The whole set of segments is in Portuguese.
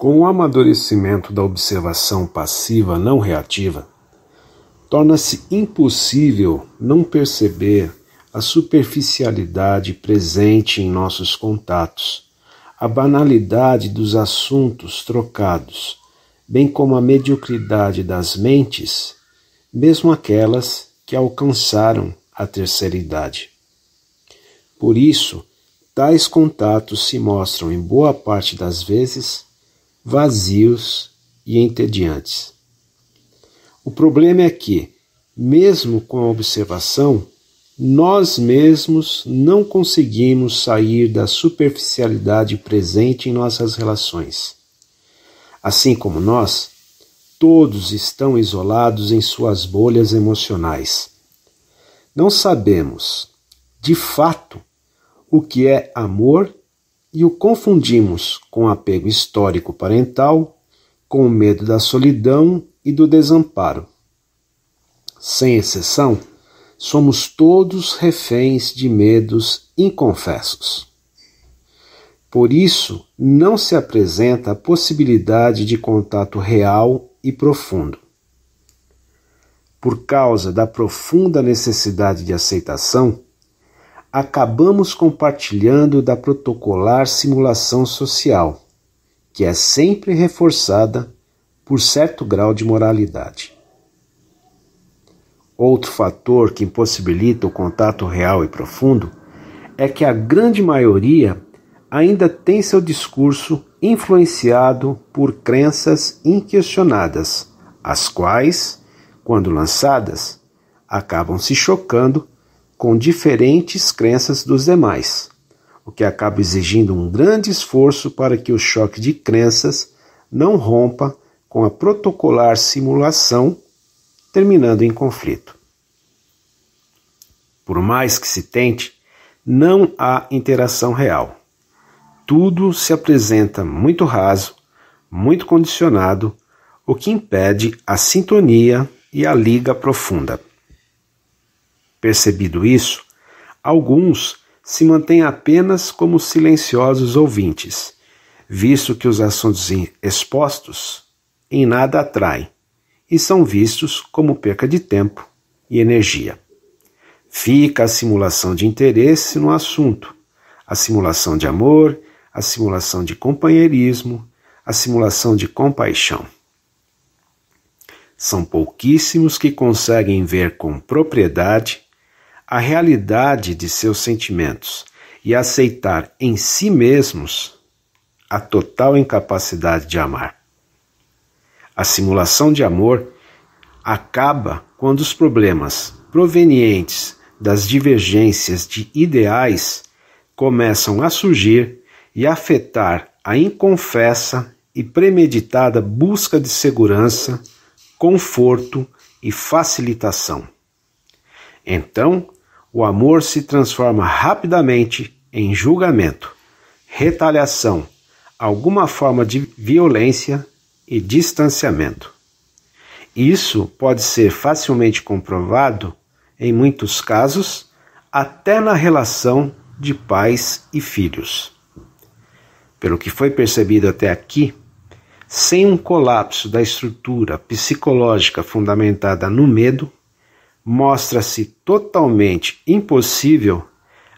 Com o amadurecimento da observação passiva não reativa, torna-se impossível não perceber a superficialidade presente em nossos contatos, a banalidade dos assuntos trocados, bem como a mediocridade das mentes, mesmo aquelas que alcançaram a terceira idade. Por isso, tais contatos se mostram, em boa parte das vezes, vazios e entediantes. O problema é que, mesmo com a observação, nós mesmos não conseguimos sair da superficialidade presente em nossas relações. Assim como nós, todos estão isolados em suas bolhas emocionais. Não sabemos, de fato, o que é amor e o confundimos com apego histórico parental, com o medo da solidão e do desamparo. Sem exceção, somos todos reféns de medos inconfessos. Por isso, não se apresenta a possibilidade de contato real e profundo. Por causa da profunda necessidade de aceitação, acabamos compartilhando da protocolar simulação social, que é sempre reforçada por certo grau de moralidade. Outro fator que impossibilita o contato real e profundo é que a grande maioria ainda tem seu discurso influenciado por crenças inquestionadas, as quais, quando lançadas, acabam se chocando com diferentes crenças dos demais, o que acaba exigindo um grande esforço para que o choque de crenças não rompa com a protocolar simulação, terminando em conflito. Por mais que se tente, não há interação real. Tudo se apresenta muito raso, muito condicionado, o que impede a sintonia e a liga profunda. Percebido isso, alguns se mantêm apenas como silenciosos ouvintes, visto que os assuntos expostos em nada atraem e são vistos como perca de tempo e energia. Fica a simulação de interesse no assunto, a simulação de amor, a simulação de companheirismo, a simulação de compaixão. São pouquíssimos que conseguem ver com propriedade a realidade de seus sentimentos e aceitar em si mesmos a total incapacidade de amar. A simulação de amor acaba quando os problemas provenientes das divergências de ideais começam a surgir e afetar a inconfessa e premeditada busca de segurança, conforto e facilitação. Então, o amor se transforma rapidamente em julgamento, retaliação, alguma forma de violência e distanciamento. Isso pode ser facilmente comprovado, em muitos casos, até na relação de pais e filhos. Pelo que foi percebido até aqui, sem um colapso da estrutura psicológica fundamentada no medo, mostra-se totalmente impossível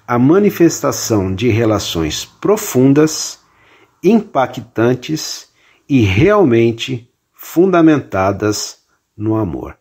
a manifestação de relações profundas, impactantes e realmente fundamentadas no amor.